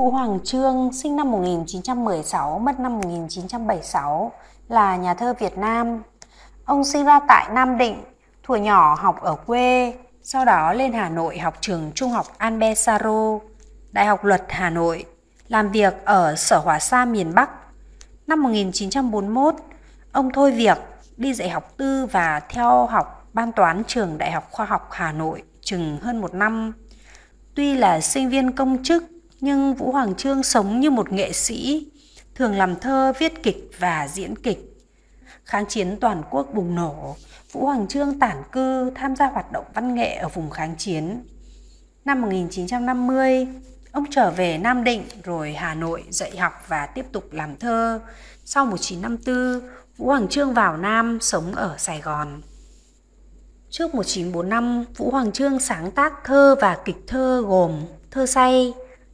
Vũ Hoàng Trương sinh năm 1916, mất năm 1976, là nhà thơ Việt Nam. Ông sinh ra tại Nam Định, thuở nhỏ học ở quê, sau đó lên Hà Nội học trường Trung học Anbe Đại học Luật Hà Nội, làm việc ở Sở Hòa Sa miền Bắc. Năm 1941, ông thôi việc, đi dạy học tư và theo học ban toán trường Đại học Khoa học Hà Nội chừng hơn một năm. Tuy là sinh viên công chức nhưng Vũ Hoàng Trương sống như một nghệ sĩ, thường làm thơ, viết kịch và diễn kịch. Kháng chiến toàn quốc bùng nổ, Vũ Hoàng Trương tản cư tham gia hoạt động văn nghệ ở vùng kháng chiến. Năm 1950, ông trở về Nam Định rồi Hà Nội dạy học và tiếp tục làm thơ. Sau 1954, Vũ Hoàng Trương vào Nam sống ở Sài Gòn. Trước 1945, Vũ Hoàng Trương sáng tác thơ và kịch thơ gồm Thơ say,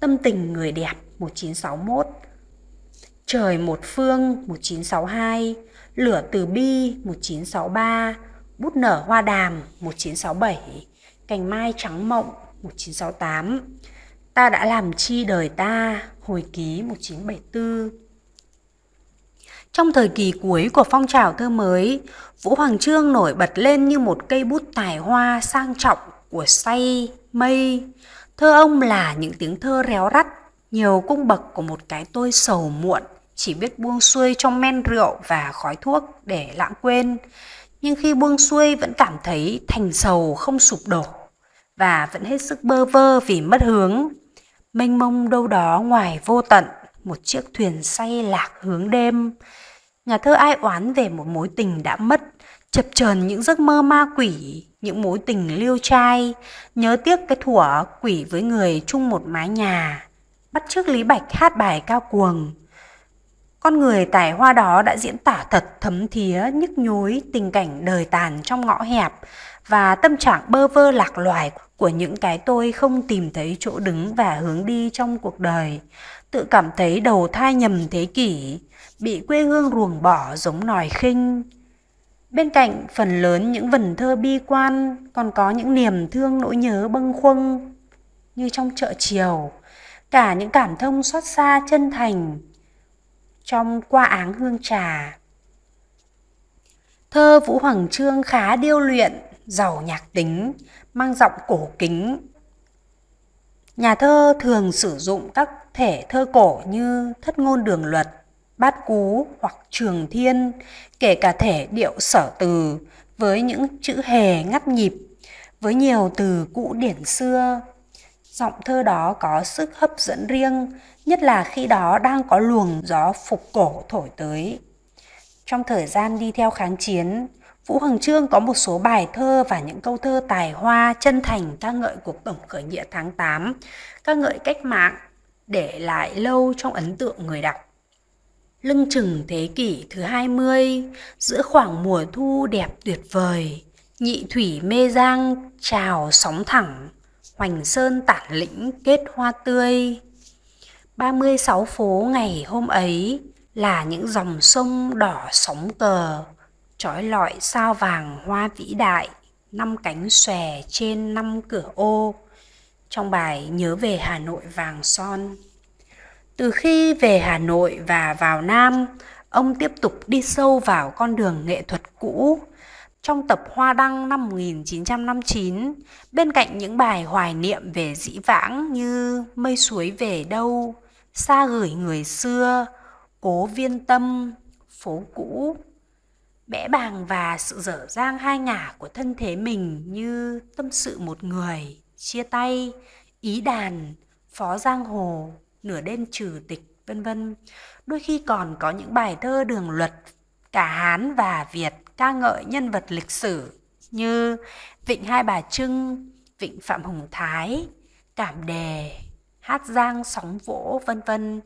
Tâm tình người đẹp 1961 Trời một phương 1962 Lửa từ bi 1963 Bút nở hoa đàm 1967 Cành mai trắng mộng 1968 Ta đã làm chi đời ta Hồi ký 1974 Trong thời kỳ cuối của phong trào thơ mới, Vũ Hoàng Trương nổi bật lên như một cây bút tài hoa sang trọng của say, mây, Thơ ông là những tiếng thơ réo rắt, nhiều cung bậc của một cái tôi sầu muộn, chỉ biết buông xuôi trong men rượu và khói thuốc để lãng quên. Nhưng khi buông xuôi vẫn cảm thấy thành sầu không sụp đổ và vẫn hết sức bơ vơ vì mất hướng. Mênh mông đâu đó ngoài vô tận, một chiếc thuyền say lạc hướng đêm Nhà thơ ai oán về một mối tình đã mất, chập chờn những giấc mơ ma quỷ, những mối tình liêu trai, nhớ tiếc cái thủa quỷ với người chung một mái nhà. Bắt trước Lý Bạch hát bài cao cuồng. Con người tài hoa đó đã diễn tả thật thấm thía, nhức nhối tình cảnh đời tàn trong ngõ hẹp, và tâm trạng bơ vơ lạc loài của những cái tôi không tìm thấy chỗ đứng và hướng đi trong cuộc đời, tự cảm thấy đầu thai nhầm thế kỷ, bị quê hương ruồng bỏ giống nòi khinh. Bên cạnh phần lớn những vần thơ bi quan còn có những niềm thương nỗi nhớ bâng khuâng như trong chợ chiều, cả những cảm thông xót xa chân thành trong qua áng hương trà. Thơ Vũ Hoàng Trương khá điêu luyện giàu nhạc tính, mang giọng cổ kính. Nhà thơ thường sử dụng các thể thơ cổ như thất ngôn đường luật, bát cú hoặc trường thiên, kể cả thể điệu sở từ với những chữ hề ngắt nhịp, với nhiều từ cũ điển xưa. Giọng thơ đó có sức hấp dẫn riêng, nhất là khi đó đang có luồng gió phục cổ thổi tới. Trong thời gian đi theo kháng chiến, Vũ Hằng Trương có một số bài thơ và những câu thơ tài hoa chân thành ca ngợi cuộc tổng khởi nghĩa tháng 8, ca ngợi cách mạng để lại lâu trong ấn tượng người đọc. Lưng chừng thế kỷ thứ 20, giữa khoảng mùa thu đẹp tuyệt vời, nhị thủy mê giang trào sóng thẳng, hoành sơn tản lĩnh kết hoa tươi. 36 phố ngày hôm ấy là những dòng sông đỏ sóng cờ, trói lọi sao vàng hoa vĩ đại, năm cánh xòe trên năm cửa ô. Trong bài Nhớ về Hà Nội vàng son. Từ khi về Hà Nội và vào Nam, ông tiếp tục đi sâu vào con đường nghệ thuật cũ. Trong tập Hoa Đăng năm 1959, bên cạnh những bài hoài niệm về dĩ vãng như Mây suối về đâu, Xa gửi người xưa, Cố viên tâm, Phố cũ, bẽ bàng và sự dở dang hai ngả của thân thế mình như tâm sự một người chia tay ý đàn phó giang hồ nửa đêm trừ tịch vân vân đôi khi còn có những bài thơ đường luật cả hán và việt ca ngợi nhân vật lịch sử như vịnh hai bà trưng vịnh phạm hùng thái cảm đề hát giang sóng vỗ vân vân